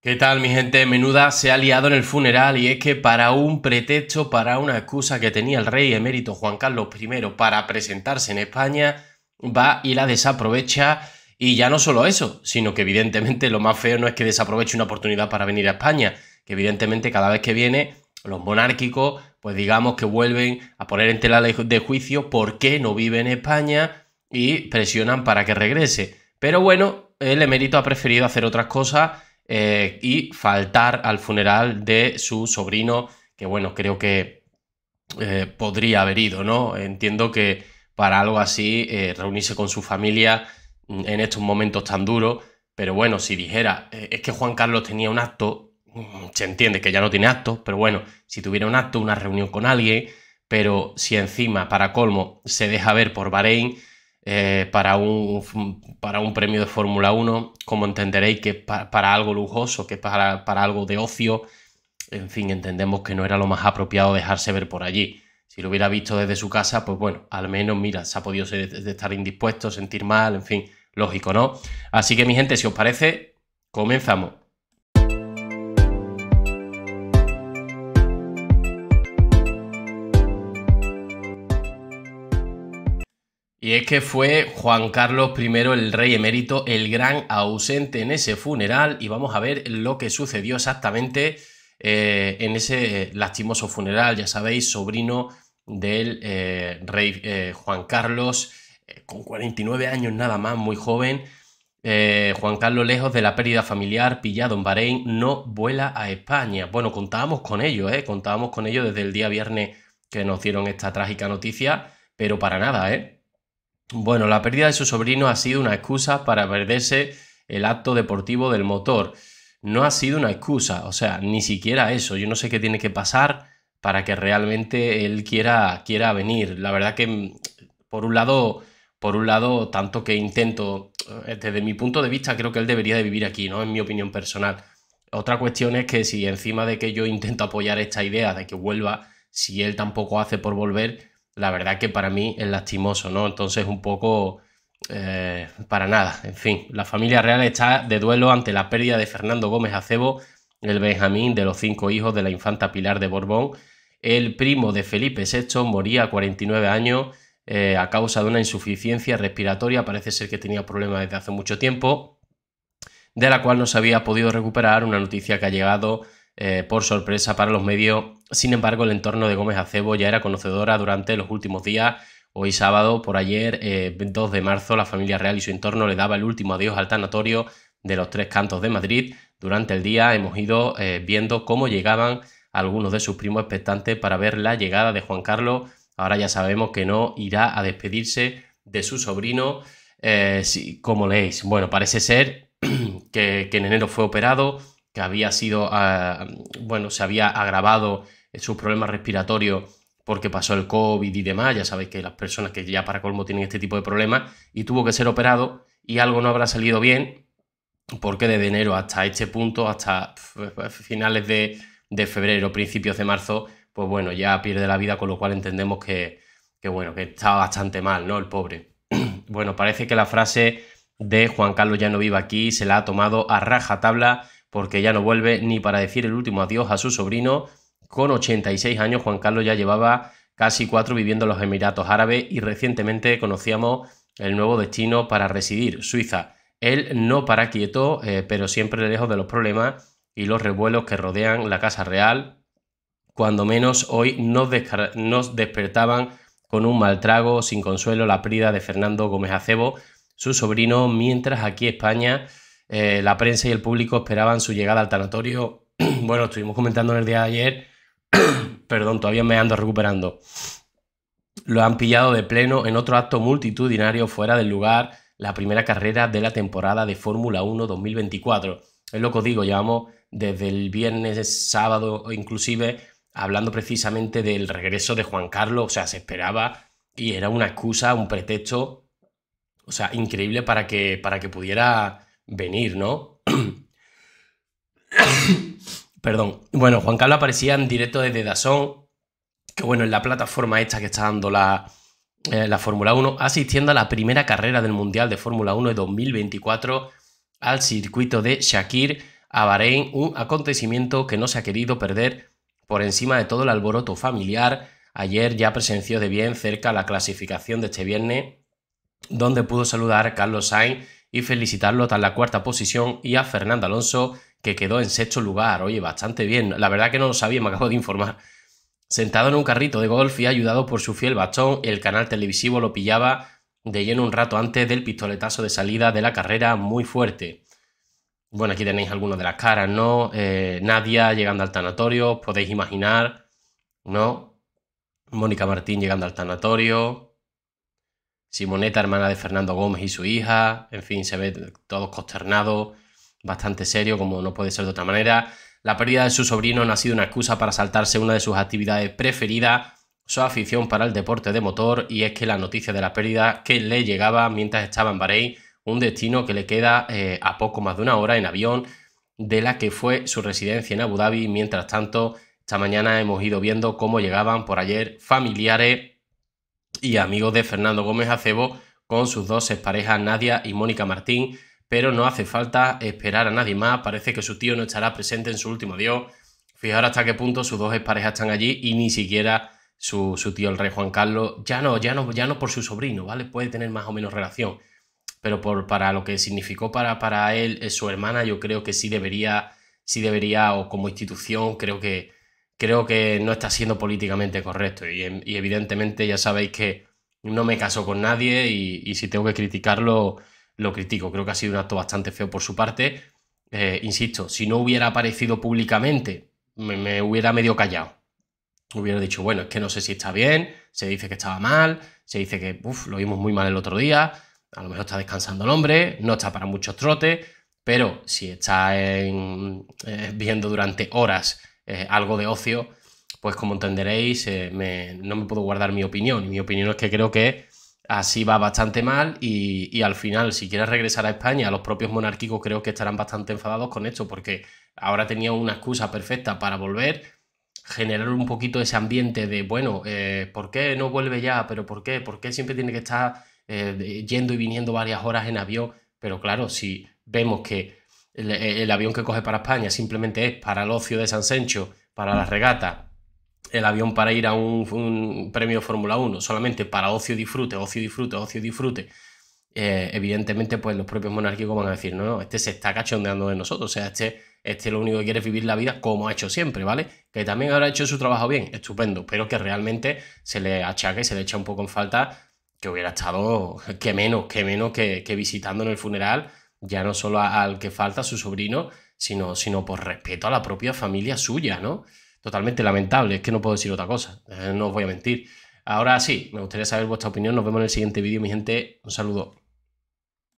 ¿Qué tal mi gente? Menuda se ha liado en el funeral y es que para un pretexto, para una excusa que tenía el rey emérito Juan Carlos I para presentarse en España, va y la desaprovecha y ya no solo eso, sino que evidentemente lo más feo no es que desaproveche una oportunidad para venir a España, que evidentemente cada vez que viene los monárquicos pues digamos que vuelven a poner en tela de juicio por qué no vive en España y presionan para que regrese. Pero bueno, el emérito ha preferido hacer otras cosas eh, y faltar al funeral de su sobrino, que bueno, creo que eh, podría haber ido, ¿no? Entiendo que para algo así, eh, reunirse con su familia mm, en estos momentos tan duros, pero bueno, si dijera, es que Juan Carlos tenía un acto, mm, se entiende que ya no tiene actos, pero bueno, si tuviera un acto, una reunión con alguien, pero si encima, para colmo, se deja ver por Bahrein, eh, para, un, para un premio de Fórmula 1, como entenderéis que para algo lujoso, que para, para algo de ocio, en fin, entendemos que no era lo más apropiado dejarse ver por allí. Si lo hubiera visto desde su casa, pues bueno, al menos, mira, se ha podido estar indispuesto, sentir mal, en fin, lógico, ¿no? Así que mi gente, si os parece, comenzamos. Y es que fue Juan Carlos I, el rey emérito, el gran ausente en ese funeral y vamos a ver lo que sucedió exactamente eh, en ese lastimoso funeral, ya sabéis, sobrino del eh, rey eh, Juan Carlos, con 49 años nada más, muy joven. Juan Carlos, lejos de la pérdida familiar, pillado en Bahrein, no vuela a España. Bueno, contábamos con ello, contábamos con ello desde el día viernes que nos dieron esta trágica noticia, pero para nada, ¿eh? Bueno, la pérdida de su sobrino ha sido una excusa para perderse el acto deportivo del motor. No ha sido una excusa, o sea, ni siquiera eso. Yo no sé qué tiene que pasar para que realmente él quiera, quiera venir. La verdad que, mm, por un lado, por un lado, tanto que intento, eh, desde mi punto de vista, creo que él debería de vivir aquí, ¿no? En mi opinión personal. Otra cuestión es que si encima de que yo intento apoyar esta idea de que vuelva, si él tampoco hace por volver, la verdad que para mí es lastimoso, ¿no? Entonces un poco eh, para nada. En fin, la familia real está de duelo ante la pérdida de Fernando Gómez Acebo, el Benjamín de los cinco hijos de la infanta Pilar de Borbón. El primo de Felipe VI moría a 49 años eh, a causa de una insuficiencia respiratoria, parece ser que tenía problemas desde hace mucho tiempo, de la cual no se había podido recuperar, una noticia que ha llegado eh, por sorpresa para los medios. Sin embargo, el entorno de Gómez Acebo ya era conocedora durante los últimos días. Hoy sábado, por ayer, 2 eh, de marzo, la familia real y su entorno le daba el último adiós al tanatorio de los Tres Cantos de Madrid. Durante el día hemos ido eh, viendo cómo llegaban algunos de sus primos expectantes para ver la llegada de Juan Carlos. Ahora ya sabemos que no irá a despedirse de su sobrino, como leéis. Bueno, parece ser que en enero fue operado, que había sido, ah, bueno, se había agravado sus problemas respiratorios porque pasó el COVID y demás, ya sabéis que las personas que ya para colmo tienen este tipo de problemas, y tuvo que ser operado y algo no habrá salido bien, porque desde enero hasta este punto, hasta finales de, febrero, principios de marzo, pues bueno, ya pierde la vida, con lo cual entendemos que, bueno, que está bastante mal, ¿no? El pobre. bueno, parece que la frase de Juan Carlos ya no vive aquí se la ha tomado a raja tabla porque ya no vuelve ni para decir el último adiós a su sobrino. Con 86 años, Juan Carlos ya llevaba casi cuatro viviendo en los Emiratos Árabes y recientemente conocíamos el nuevo destino para residir, Suiza. Él no para quieto, eh, pero siempre lejos de los problemas y los revuelos que rodean la Casa Real. Cuando menos hoy nos, nos despertaban con un mal trago, sin consuelo, la prida de Fernando Gómez Acebo, su sobrino, mientras aquí España eh, la prensa y el público esperaban su llegada al tanatorio. bueno, estuvimos comentando en el día de ayer, perdón, todavía me ando recuperando. Lo han pillado de pleno en otro acto multitudinario fuera del lugar, la primera carrera de la temporada de Fórmula 1 2024. Es lo que os digo, llevamos desde el viernes, sábado, inclusive, hablando precisamente del regreso de Juan Carlos, o sea, se esperaba y era una excusa, un pretexto, o sea, increíble para que, para que pudiera venir, ¿no? Perdón. Bueno, Juan Carlos aparecía en directo desde Dazón, que bueno, en la plataforma esta que está dando la, eh, la Fórmula 1, asistiendo a la primera carrera del Mundial de Fórmula 1 de 2024 al circuito de Shakir a Bahrein, un acontecimiento que no se ha querido perder por encima de todo el alboroto familiar. Ayer ya presenció de bien cerca la clasificación de este viernes, donde pudo saludar Carlos Sainz y felicitarlo hasta la cuarta posición y a Fernando Alonso que quedó en sexto lugar. Oye, bastante bien. La verdad que no lo sabía, me acabo de informar. Sentado en un carrito de golf y ayudado por su fiel bastón, el canal televisivo lo pillaba de lleno un rato antes del pistoletazo de salida de la carrera muy fuerte. Bueno, aquí tenéis algunas de las caras, ¿no? Eh, Nadia llegando al tanatorio, podéis imaginar, ¿no? Mónica Martín llegando al tanatorio, Simoneta, hermana de Fernando Gómez y su hija, en fin, se ve todos consternado, bastante serio, como no puede ser de otra manera. La pérdida de su sobrino no ha sido una excusa para saltarse una de sus actividades preferidas, su afición para el deporte de motor, y es que la noticia de la pérdida que le llegaba mientras estaba en Bahrein, un destino que le queda eh, a poco más de una hora en avión de la que fue su residencia en Abu Dhabi. Mientras tanto, esta mañana hemos ido viendo cómo llegaban por ayer familiares y amigos de Fernando Gómez Acebo con sus dos exparejas Nadia y Mónica Martín, pero no hace falta esperar a nadie más, parece que su tío no estará presente en su último adiós. Fijaros hasta qué punto sus dos exparejas están allí y ni siquiera su, tío el rey Juan Carlos, ya no, ya no, ya no por su sobrino, ¿vale? Puede tener más o menos relación, pero por, para lo que significó para, para él eh, su hermana, yo creo que sí debería, sí debería, o como institución, creo que, creo que no está siendo políticamente correcto. Em, y, evidentemente ya sabéis que no me caso con nadie y, si tengo que criticarlo, lo critico. Creo que ha sido un acto bastante feo por su parte. Eh, insisto, si no hubiera aparecido públicamente, me, hubiera medio callado. Hubiera dicho, bueno, es que no sé si está bien, se dice que estaba mal, se dice que lo vimos muy mal el otro día, a lo mejor está descansando el hombre, no está para muchos trotes, pero si está eh, viendo durante horas algo de ocio, pues como entenderéis, eh, me, no me puedo guardar mi opinión. mi opinión es que creo que así va bastante mal y, al final, si quieres regresar a España, los propios monárquicos creo que estarán bastante enfadados con esto, porque ahora tenía una excusa perfecta para volver, generar un poquito ese ambiente de, bueno, eh, ¿por qué no vuelve ya? ¿Pero por qué? ¿Por qué siempre tiene que estar eh, yendo y viniendo varias horas en avión? Pero claro, si vemos que el, avión que coge para España simplemente es para el ocio de San Sencho, para la regata, el avión para ir a un, premio Fórmula 1, solamente para ocio disfrute, ocio disfrute, ocio disfrute, eh, evidentemente pues los propios monárquicos van a decir, no, este se está cachondeando de nosotros, o sea, este, este lo único que quiere es vivir la vida como ha hecho siempre, ¿vale? Que también habrá hecho su trabajo bien, estupendo, pero que realmente se le achaque, y se le echa un poco en falta que hubiera estado, que menos, que menos que visitando en el funeral ya no solo al que falta, su sobrino, sino, sino por respeto a la propia familia suya, ¿no? Totalmente lamentable, es que no puedo decir otra cosa, eh, no os voy a mentir. Ahora sí, me gustaría saber vuestra opinión, nos vemos en el siguiente vídeo, mi gente, un saludo.